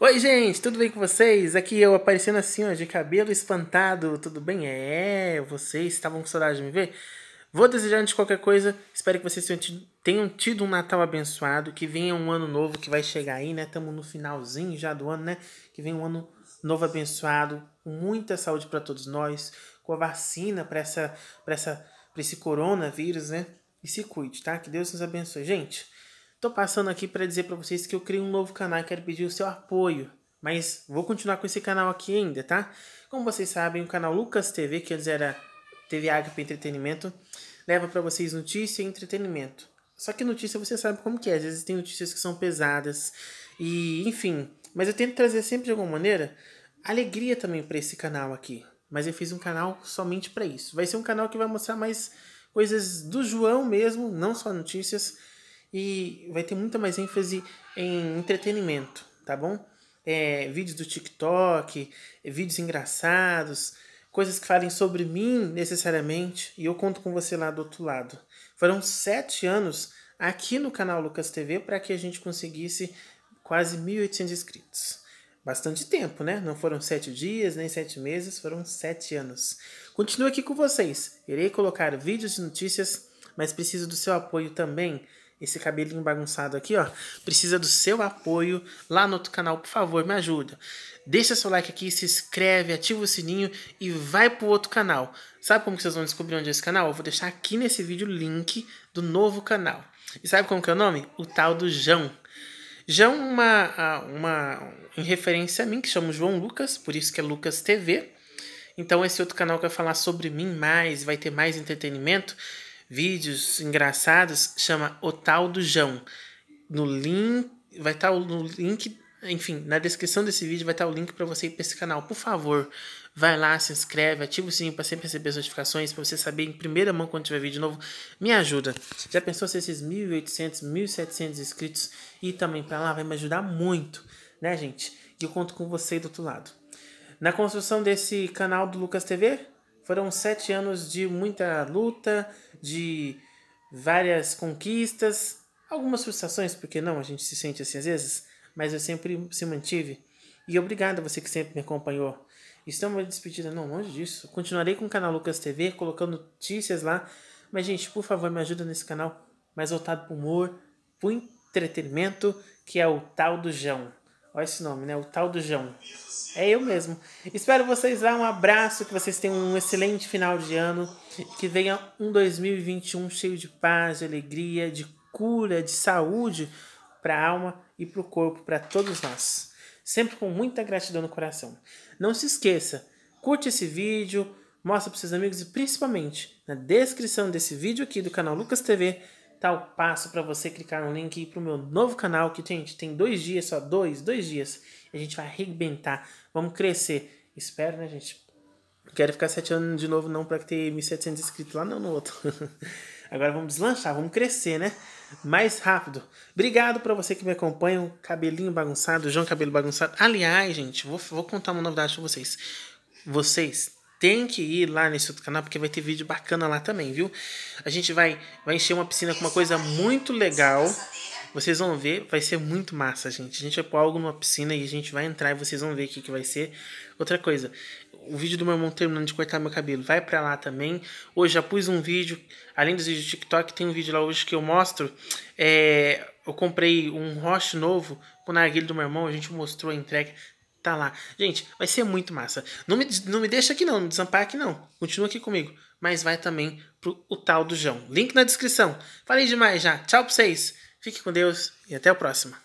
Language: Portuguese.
Oi, gente, tudo bem com vocês? Aqui eu aparecendo assim, ó, de cabelo espantado, tudo bem? É, vocês estavam com saudade de me ver? Vou desejar antes de qualquer coisa, espero que vocês tenham tido, um Natal abençoado, que venha um ano novo que vai chegar aí, né? Estamos no finalzinho já do ano, né? Que venha um ano novo abençoado, com muita saúde para todos nós, com a vacina para essa, essa, esse coronavírus, né? E se cuide, tá? Que Deus nos abençoe. Gente, Tô passando aqui para dizer para vocês que eu criei um novo canal e quero pedir o seu apoio. Mas vou continuar com esse canal aqui ainda, tá? Como vocês sabem, o canal Lucas TV, que antes era TV Ágape Entretenimento, leva para vocês notícia e entretenimento. Só que notícia você sabe como que é, às vezes tem notícias que são pesadas e enfim. Mas eu tento trazer sempre de alguma maneira alegria também para esse canal aqui. Mas eu fiz um canal somente para isso. Vai ser um canal que vai mostrar mais coisas do João mesmo, não só notícias e vai ter muita mais ênfase em entretenimento, tá bom? É, vídeos do TikTok, vídeos engraçados, coisas que falem sobre mim necessariamente, e eu conto com você lá do outro lado. Foram sete anos aqui no canal Lucas TV para que a gente conseguisse quase 1.800 inscritos. Bastante tempo, né? Não foram sete dias, nem sete meses, foram sete anos. Continuo aqui com vocês. Irei colocar vídeos de notícias, mas preciso do seu apoio também esse cabelinho bagunçado aqui, ó, precisa do seu apoio lá no outro canal, por favor, me ajuda. Deixa seu like aqui, se inscreve, ativa o sininho e vai pro outro canal. Sabe como que vocês vão descobrir onde é esse canal? Eu vou deixar aqui nesse vídeo o link do novo canal. E sabe como que é o nome? O tal do Jão. Jão uma uma em referência a mim que chamo João Lucas, por isso que é Lucas TV. Então esse outro canal que vai falar sobre mim mais, vai ter mais entretenimento vídeos engraçados, chama O Tal do Jão. No link, vai estar tá no link, enfim, na descrição desse vídeo vai estar tá o link para você ir para esse canal. Por favor, vai lá, se inscreve, ativa o sininho para sempre receber as notificações, para você saber em primeira mão quando tiver vídeo novo. Me ajuda. Já pensou se esses 1.800, 1.700 inscritos e também para lá vai me ajudar muito, né, gente? E eu conto com você do outro lado. Na construção desse canal do Lucas TV, foram sete anos de muita luta, de várias conquistas, algumas frustrações, porque não, a gente se sente assim às vezes, mas eu sempre se mantive. E obrigado a você que sempre me acompanhou. Isso é despedida, não, longe disso. Continuarei com o canal Lucas TV, colocando notícias lá. Mas, gente, por favor, me ajuda nesse canal mais voltado para humor, para entretenimento, que é o tal do Jão. Olha esse nome, né? O tal do João. É eu mesmo. Espero vocês lá. Um abraço, que vocês tenham um excelente final de ano. Que venha um 2021 cheio de paz, de alegria, de cura, de saúde para a alma e para o corpo, para todos nós. Sempre com muita gratidão no coração. Não se esqueça, curte esse vídeo, mostra para seus amigos e principalmente na descrição desse vídeo aqui do canal Lucas TV Tal passo para você clicar no link para o pro meu novo canal, que, gente, tem dois dias só, dois, dois dias. A gente vai arrebentar, vamos crescer. Espero, né, gente? Quero ficar sete anos de novo, não, para ter 1.700 inscritos lá, não, no outro. Agora vamos deslanchar, vamos crescer, né? Mais rápido. Obrigado para você que me acompanha. O cabelinho bagunçado, o João Cabelo Bagunçado. Aliás, gente, vou, vou contar uma novidade para vocês. Vocês tem que ir lá nesse outro canal porque vai ter vídeo bacana lá também, viu? A gente vai, vai encher uma piscina com uma coisa muito legal. Vocês vão ver, vai ser muito massa, gente. A gente vai pôr algo numa piscina e a gente vai entrar e vocês vão ver o que, que vai ser. Outra coisa, o vídeo do meu irmão terminando de cortar meu cabelo, vai pra lá também. Hoje já pus um vídeo, além dos vídeos do TikTok, tem um vídeo lá hoje que eu mostro. É, eu comprei um roche novo o narguilho do meu irmão, a gente mostrou a entrega tá lá. Gente, vai ser muito massa. Não me, não me deixa aqui não, não me desampara aqui não. Continua aqui comigo. Mas vai também pro o tal do João. Link na descrição. Falei demais já. Tchau pra vocês. Fique com Deus e até a próxima.